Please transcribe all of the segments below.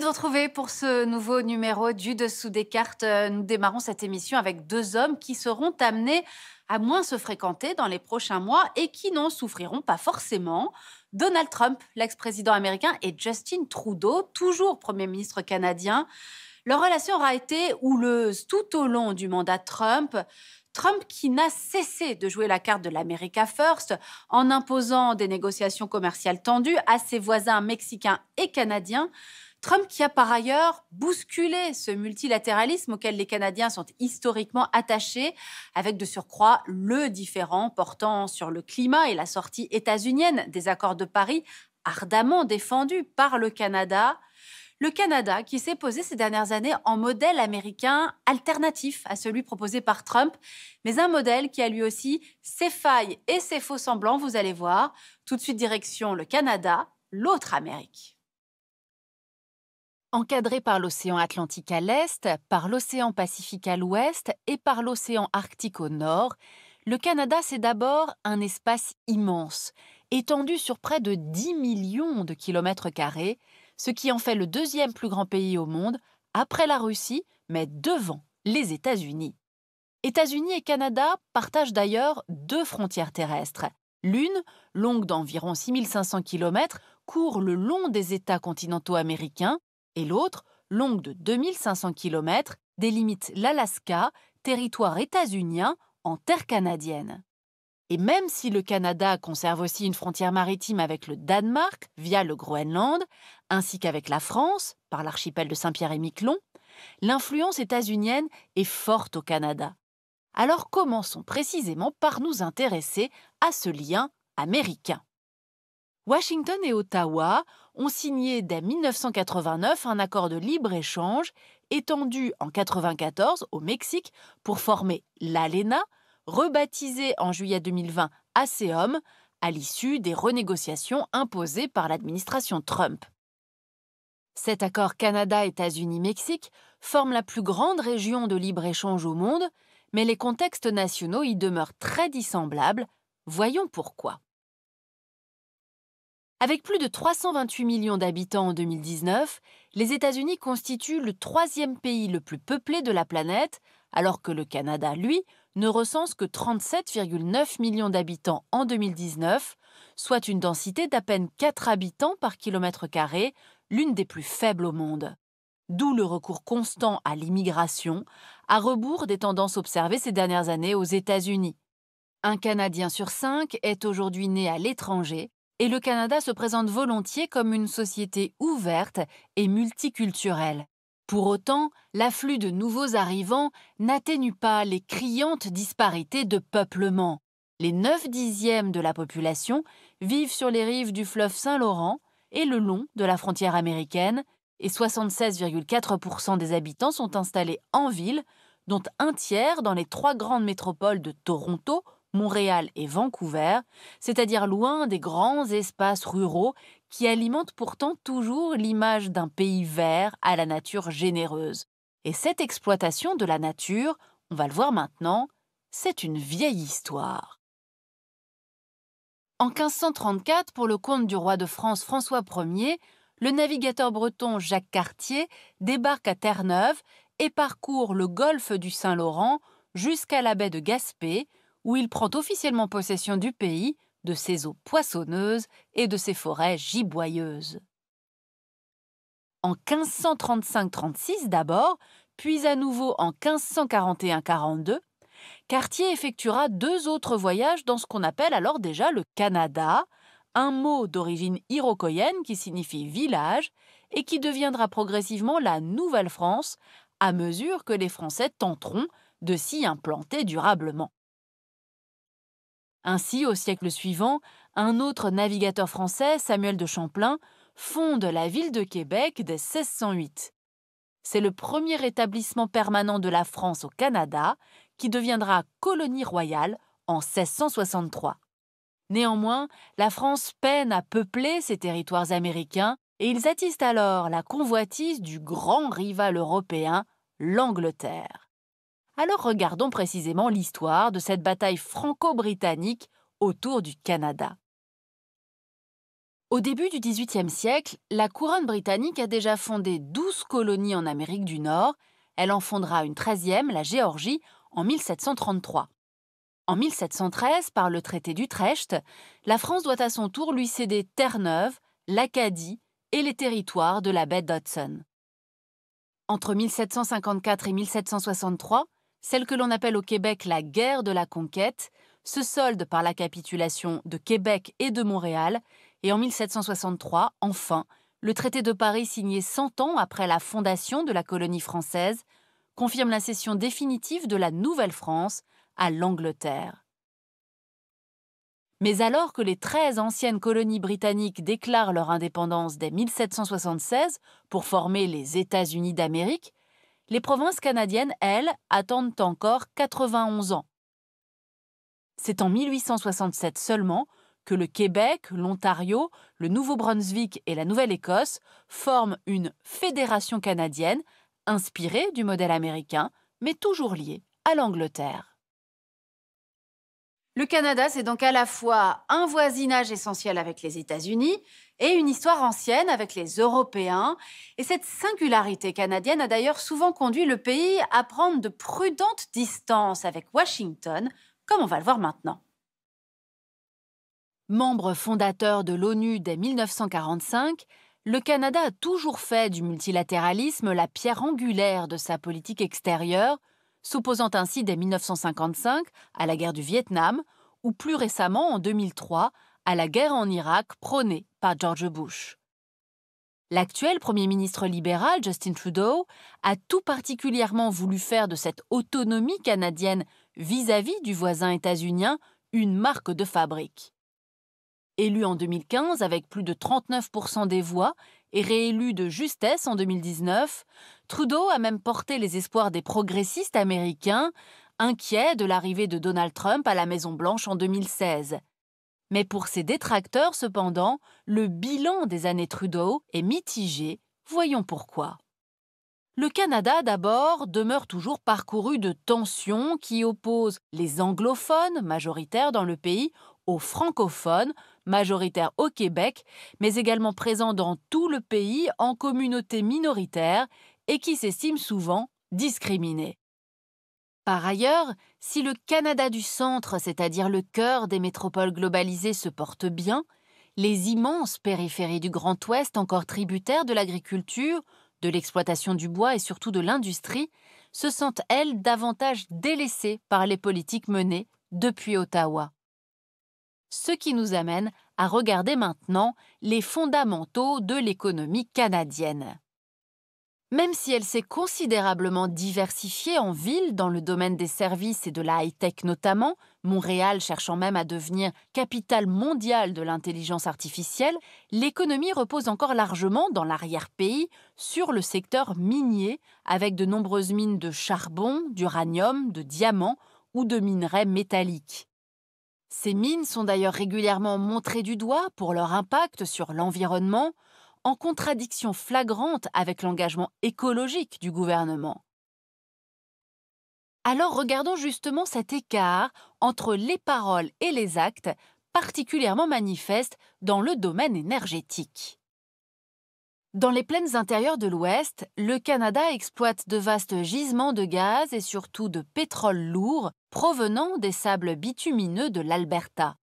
de vous retrouver pour ce nouveau numéro du Dessous des cartes. Euh, nous démarrons cette émission avec deux hommes qui seront amenés à moins se fréquenter dans les prochains mois et qui n'en souffriront pas forcément. Donald Trump, l'ex-président américain, et Justin Trudeau, toujours Premier ministre canadien. Leur relation aura été houleuse tout au long du mandat Trump. Trump qui n'a cessé de jouer la carte de l'America First en imposant des négociations commerciales tendues à ses voisins mexicains et canadiens Trump qui a par ailleurs bousculé ce multilatéralisme auquel les Canadiens sont historiquement attachés, avec de surcroît le différent portant sur le climat et la sortie états-unienne des accords de Paris, ardemment défendus par le Canada. Le Canada qui s'est posé ces dernières années en modèle américain alternatif à celui proposé par Trump, mais un modèle qui a lui aussi ses failles et ses faux semblants, vous allez voir. Tout de suite direction le Canada, l'autre Amérique. Encadré par l'océan Atlantique à l'est, par l'océan Pacifique à l'ouest et par l'océan Arctique au nord, le Canada, c'est d'abord un espace immense, étendu sur près de 10 millions de kilomètres carrés, ce qui en fait le deuxième plus grand pays au monde, après la Russie, mais devant les États-Unis. États-Unis et Canada partagent d'ailleurs deux frontières terrestres. L'une, longue d'environ 6500 km, court le long des États continentaux américains, et l'autre, longue de 2500 km, délimite l'Alaska, territoire états-unien, en terre canadienne. Et même si le Canada conserve aussi une frontière maritime avec le Danemark via le Groenland, ainsi qu'avec la France par l'archipel de Saint-Pierre et Miquelon, l'influence états-unienne est forte au Canada. Alors commençons précisément par nous intéresser à ce lien américain. Washington et Ottawa ont signé dès 1989 un accord de libre-échange étendu en 1994 au Mexique pour former l'ALENA, rebaptisé en juillet 2020 ASEOM, à l'issue des renégociations imposées par l'administration Trump. Cet accord Canada-États-Unis-Mexique forme la plus grande région de libre-échange au monde, mais les contextes nationaux y demeurent très dissemblables. Voyons pourquoi. Avec plus de 328 millions d'habitants en 2019, les États-Unis constituent le troisième pays le plus peuplé de la planète, alors que le Canada, lui, ne recense que 37,9 millions d'habitants en 2019, soit une densité d'à peine 4 habitants par kilomètre carré, l'une des plus faibles au monde. D'où le recours constant à l'immigration, à rebours des tendances observées ces dernières années aux États-Unis. Un Canadien sur cinq est aujourd'hui né à l'étranger, et le Canada se présente volontiers comme une société ouverte et multiculturelle. Pour autant, l'afflux de nouveaux arrivants n'atténue pas les criantes disparités de peuplement. Les 9 dixièmes de la population vivent sur les rives du fleuve Saint-Laurent et le long de la frontière américaine, et 76,4% des habitants sont installés en ville, dont un tiers dans les trois grandes métropoles de Toronto, Montréal et Vancouver, c'est-à-dire loin des grands espaces ruraux qui alimentent pourtant toujours l'image d'un pays vert à la nature généreuse. Et cette exploitation de la nature, on va le voir maintenant, c'est une vieille histoire. En 1534, pour le compte du roi de France François Ier, le navigateur breton Jacques Cartier débarque à Terre-Neuve et parcourt le golfe du Saint-Laurent jusqu'à la baie de Gaspé, où il prend officiellement possession du pays, de ses eaux poissonneuses et de ses forêts giboyeuses. En 1535-36 d'abord, puis à nouveau en 1541-42, Cartier effectuera deux autres voyages dans ce qu'on appelle alors déjà le Canada, un mot d'origine iroquoienne qui signifie village et qui deviendra progressivement la Nouvelle-France à mesure que les Français tenteront de s'y implanter durablement. Ainsi, au siècle suivant, un autre navigateur français, Samuel de Champlain, fonde la ville de Québec dès 1608. C'est le premier établissement permanent de la France au Canada qui deviendra colonie royale en 1663. Néanmoins, la France peine à peupler ces territoires américains et ils attisent alors la convoitise du grand rival européen, l'Angleterre. Alors regardons précisément l'histoire de cette bataille franco-britannique autour du Canada. Au début du XVIIIe siècle, la couronne britannique a déjà fondé 12 colonies en Amérique du Nord. Elle en fondera une treizième, la Géorgie, en 1733. En 1713, par le traité d'Utrecht, la France doit à son tour lui céder Terre-Neuve, l'Acadie et les territoires de la baie d'Hudson. Entre 1754 et 1763, celle que l'on appelle au Québec la guerre de la conquête, se solde par la capitulation de Québec et de Montréal, et en 1763, enfin, le traité de Paris signé 100 ans après la fondation de la colonie française confirme la cession définitive de la Nouvelle-France à l'Angleterre. Mais alors que les 13 anciennes colonies britanniques déclarent leur indépendance dès 1776 pour former les États-Unis d'Amérique, les provinces canadiennes, elles, attendent encore 91 ans. C'est en 1867 seulement que le Québec, l'Ontario, le Nouveau-Brunswick et la Nouvelle-Écosse forment une fédération canadienne inspirée du modèle américain, mais toujours liée à l'Angleterre. Le Canada, c'est donc à la fois un voisinage essentiel avec les États-Unis, et une histoire ancienne avec les Européens. Et cette singularité canadienne a d'ailleurs souvent conduit le pays à prendre de prudentes distances avec Washington, comme on va le voir maintenant. Membre fondateur de l'ONU dès 1945, le Canada a toujours fait du multilatéralisme la pierre angulaire de sa politique extérieure, s'opposant ainsi dès 1955 à la guerre du Vietnam, ou plus récemment en 2003 à la guerre en Irak prônée par George Bush. L'actuel Premier ministre libéral, Justin Trudeau, a tout particulièrement voulu faire de cette autonomie canadienne vis-à-vis du voisin états-unien une marque de fabrique. Élu en 2015 avec plus de 39% des voix et réélu de justesse en 2019, Trudeau a même porté les espoirs des progressistes américains, inquiets de l'arrivée de Donald Trump à la Maison-Blanche en 2016. Mais pour ses détracteurs, cependant, le bilan des années Trudeau est mitigé. Voyons pourquoi. Le Canada, d'abord, demeure toujours parcouru de tensions qui opposent les anglophones, majoritaires dans le pays, aux francophones, majoritaires au Québec, mais également présents dans tout le pays en communautés minoritaires et qui s'estiment souvent discriminés. Par ailleurs, si le Canada du centre, c'est-à-dire le cœur des métropoles globalisées, se porte bien, les immenses périphéries du Grand Ouest, encore tributaires de l'agriculture, de l'exploitation du bois et surtout de l'industrie, se sentent, elles, davantage délaissées par les politiques menées depuis Ottawa. Ce qui nous amène à regarder maintenant les fondamentaux de l'économie canadienne. Même si elle s'est considérablement diversifiée en ville dans le domaine des services et de la high-tech notamment, Montréal cherchant même à devenir capitale mondiale de l'intelligence artificielle, l'économie repose encore largement dans l'arrière-pays sur le secteur minier, avec de nombreuses mines de charbon, d'uranium, de diamants ou de minerais métalliques. Ces mines sont d'ailleurs régulièrement montrées du doigt pour leur impact sur l'environnement, en contradiction flagrante avec l'engagement écologique du gouvernement. Alors regardons justement cet écart entre les paroles et les actes particulièrement manifeste dans le domaine énergétique. Dans les plaines intérieures de l'Ouest, le Canada exploite de vastes gisements de gaz et surtout de pétrole lourd provenant des sables bitumineux de l'Alberta.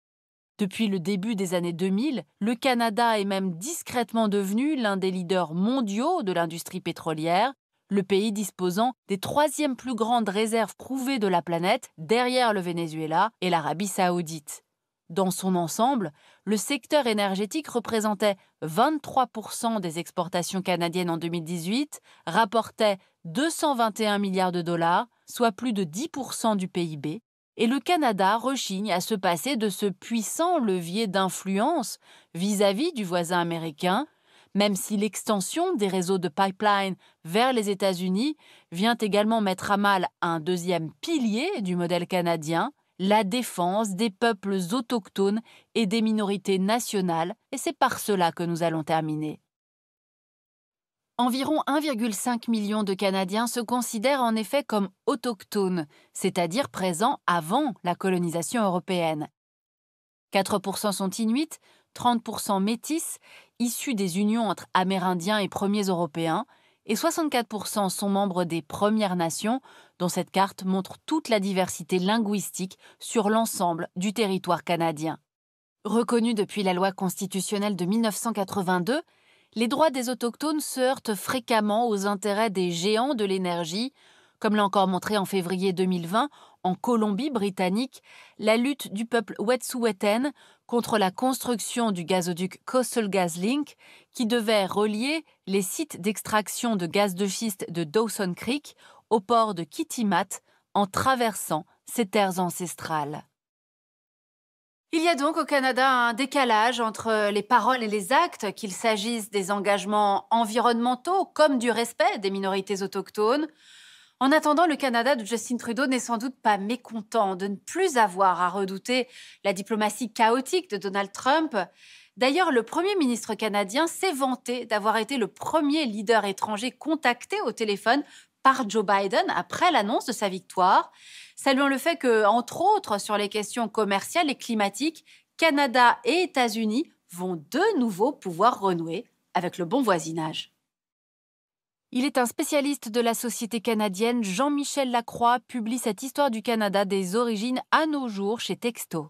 Depuis le début des années 2000, le Canada est même discrètement devenu l'un des leaders mondiaux de l'industrie pétrolière, le pays disposant des troisièmes plus grandes réserves prouvées de la planète derrière le Venezuela et l'Arabie saoudite. Dans son ensemble, le secteur énergétique représentait 23% des exportations canadiennes en 2018, rapportait 221 milliards de dollars, soit plus de 10% du PIB, et le Canada rechigne à se passer de ce puissant levier d'influence vis-à-vis du voisin américain, même si l'extension des réseaux de pipeline vers les États-Unis vient également mettre à mal un deuxième pilier du modèle canadien, la défense des peuples autochtones et des minorités nationales, et c'est par cela que nous allons terminer. Environ 1,5 million de Canadiens se considèrent en effet comme autochtones, c'est-à-dire présents avant la colonisation européenne. 4% sont inuits, 30% métis, issus des unions entre Amérindiens et premiers Européens, et 64% sont membres des Premières Nations, dont cette carte montre toute la diversité linguistique sur l'ensemble du territoire canadien. Reconnue depuis la loi constitutionnelle de 1982, les droits des autochtones se heurtent fréquemment aux intérêts des géants de l'énergie, comme l'a encore montré en février 2020 en Colombie-Britannique la lutte du peuple Wet'suwet'en contre la construction du gazoduc Coastal Link qui devait relier les sites d'extraction de gaz de schiste de Dawson Creek au port de Kitimat en traversant ses terres ancestrales. Il y a donc au Canada un décalage entre les paroles et les actes, qu'il s'agisse des engagements environnementaux comme du respect des minorités autochtones. En attendant, le Canada de Justin Trudeau n'est sans doute pas mécontent de ne plus avoir à redouter la diplomatie chaotique de Donald Trump. D'ailleurs, le Premier ministre canadien s'est vanté d'avoir été le premier leader étranger contacté au téléphone par Joe Biden après l'annonce de sa victoire, saluant le fait que, entre autres, sur les questions commerciales et climatiques, Canada et États-Unis vont de nouveau pouvoir renouer avec le bon voisinage. Il est un spécialiste de la société canadienne, Jean-Michel Lacroix publie cette histoire du Canada des origines à nos jours chez Texto.